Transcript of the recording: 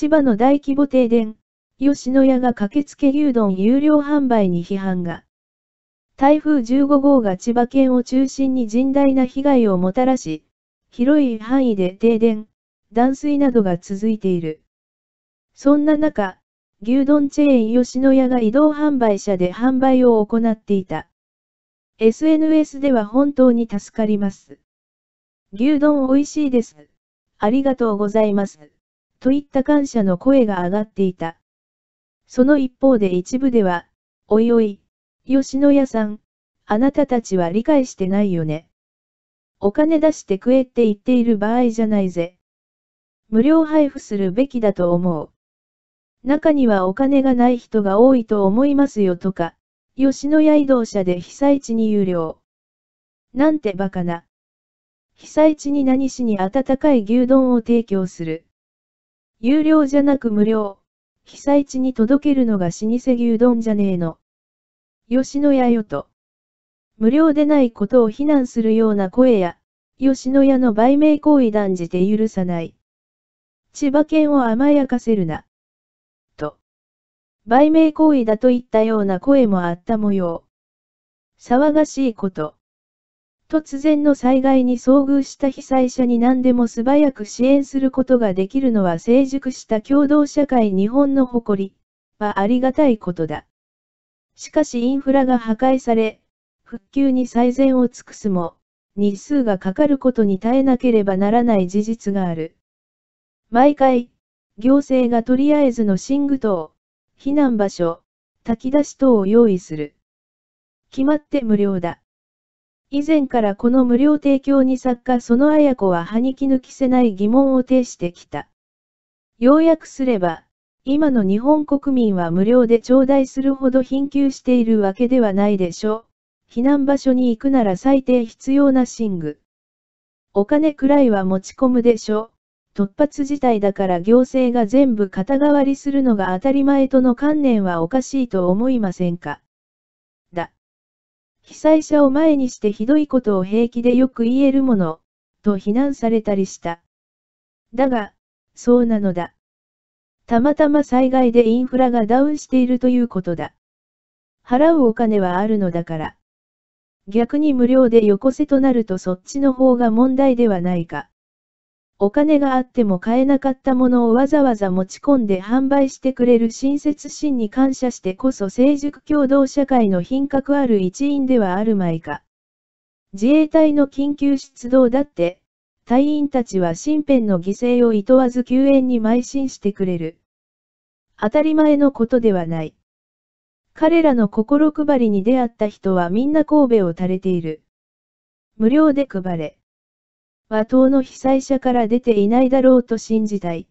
千葉の大規模停電、吉野家が駆けつけ牛丼有料販売に批判が。台風15号が千葉県を中心に甚大な被害をもたらし、広い範囲で停電、断水などが続いている。そんな中、牛丼チェーン吉野家が移動販売車で販売を行っていた。SNS では本当に助かります。牛丼美味しいです。ありがとうございます。といった感謝の声が上がっていた。その一方で一部では、おいおい、吉野家さん、あなたたちは理解してないよね。お金出してくえって言っている場合じゃないぜ。無料配布するべきだと思う。中にはお金がない人が多いと思いますよとか、吉野家移動車で被災地に有料。なんてバカな。被災地に何しに温かい牛丼を提供する。有料じゃなく無料。被災地に届けるのが老舗牛丼じゃねえの。吉野家よと。無料でないことを非難するような声や、吉野家の売名行為断じて許さない。千葉県を甘やかせるな。と。売名行為だといったような声もあった模様。騒がしいこと。突然の災害に遭遇した被災者に何でも素早く支援することができるのは成熟した共同社会日本の誇りはありがたいことだ。しかしインフラが破壊され、復旧に最善を尽くすも、日数がかかることに耐えなければならない事実がある。毎回、行政がとりあえずの寝具等、避難場所、炊き出し等を用意する。決まって無料だ。以前からこの無料提供に作家その綾子は歯に抜きせない疑問を呈してきた。要約すれば、今の日本国民は無料で頂戴するほど貧窮しているわけではないでしょう。避難場所に行くなら最低必要な寝具。お金くらいは持ち込むでしょう。突発事態だから行政が全部肩代わりするのが当たり前との観念はおかしいと思いませんか。被災者を前にしてひどいことを平気でよく言えるもの、と非難されたりした。だが、そうなのだ。たまたま災害でインフラがダウンしているということだ。払うお金はあるのだから。逆に無料でよこせとなるとそっちの方が問題ではないか。お金があっても買えなかったものをわざわざ持ち込んで販売してくれる親切心に感謝してこそ成熟共同社会の品格ある一員ではあるまいか。自衛隊の緊急出動だって、隊員たちは身辺の犠牲を厭わず救援に邁進してくれる。当たり前のことではない。彼らの心配りに出会った人はみんな神戸を垂れている。無料で配れ。和党の被災者から出ていないだろうと信じたい。